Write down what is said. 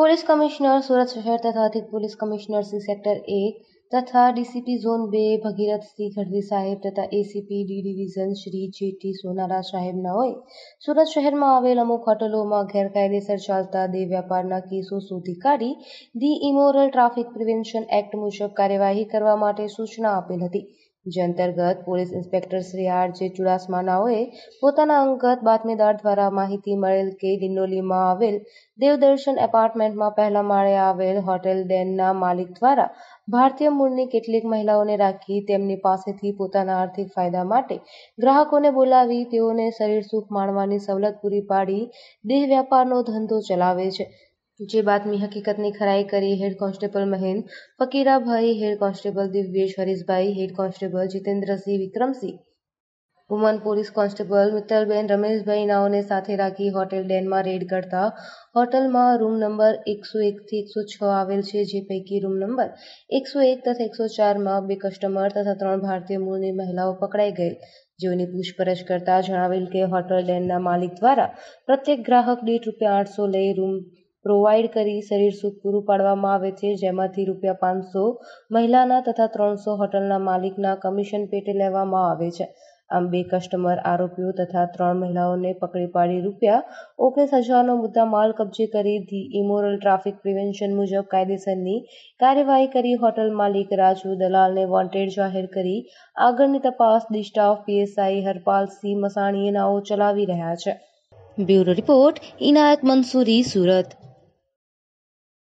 police commissioner Surat શહેર તથા અધિક પોલીસ કમિશનર સી સેક્ટર એક તથા ડીસીપી ઝોન બે ભગીરથસિંહ ગઢવી સાહેબ તથા ACP D division Shri J T Sonara સાહેબના હોય સુરત શહેરમાં આવેલ અમુક હોટલોમાં ગેરકાયદેસર ચાલતા દેહ વ્યાપારના કેસો શોધી કાઢી the immoral traffic prevention act મુજબ કાર્યવાહી કરવા માટે સૂચના આપેલ હતી જે અંતર્ગત પોલીસ ઇન્સ્પેક્ટર શ્રી આર જે ચુડાસમાનાઓએ પોતાના અંગત બાતમીદાર દ્વારા માહિતી મળેલ કે ડિંડોલીમાં આવેલ દેવદર્શન એપાર્ટમેન્ટમાં પહેલા માળે આવેલ હોટેલ ડેનના માલિક દ્વારા ભારતીય મૂળની કેટલીક મહિલાઓને રાખી તેમની પાસેથી પોતાના આર્થિક ફાયદા માટે ગ્રાહકોને બોલાવી તેઓને શરીર સુખ માણવાની સવલત પૂરી પાડી દેહ વ્યાપારનો ધંધો ચલાવે છે જે બાતમી હકીકતની ખરાઈ કરી head constable Mahen Fakirabhai head constable Divyesh Harishbhai head constable Jitendrasinh Vikramsinh woman police constable Mittalben Rameshbhai નાઓને સાથે રાખી હોટેલ ડેનમાં રેડ કરતા હોટલમાં રૂમ નંબર એકસો એકથી એકસો છ આવેલ છે જે પૈકી રૂમ નંબર એકસો એક તથા એકસો ચારમાં બે કસ્ટમર તથા ત્રણ ભારતીય મૂળની મહિલાઓ પકડાઈ ગયેલ જેઓની પૂછપરછ કરતા જણાવેલ કે હોટલ ડેનના માલિક દ્વારા પ્રત્યેક ગ્રાહક દીઠ રૂપિયા આઠસો લઈ રૂમ પ્રોવાઈડ કરી શરીર સુખ પૂરું પાડવામાં આવે છે જેમાંથી રૂપિયા પાંચસો મહિલાના તથા ત્રણસો હોટલના માલિકના કમિશન પેટે લેવામાં આવે છે આમ બે કસ્ટમર આરોપીઓ તથા ત્રણ મહિલાઓને પકડી પાડી રૂપિયા ઓગણીસ હજારનો મુદ્દા માલ કબજે કરી ધી ઇમોરલ ટ્રાફિક પ્રિવેન્શન મુજબ કાયદેસરની કાર્યવાહી કરી હોટલ માલિક રાજુ દલાલને વોન્ટેડ જાહેર કરી આગળની તપાસ દિશા ઓફ પીએસઆઈ હરપાલસિંહ મસાણીએ નાઓ ચલાવી રહ્યા છે બ્યુરો રિપોર્ટ ઇનાયત મંસૂરી સુરત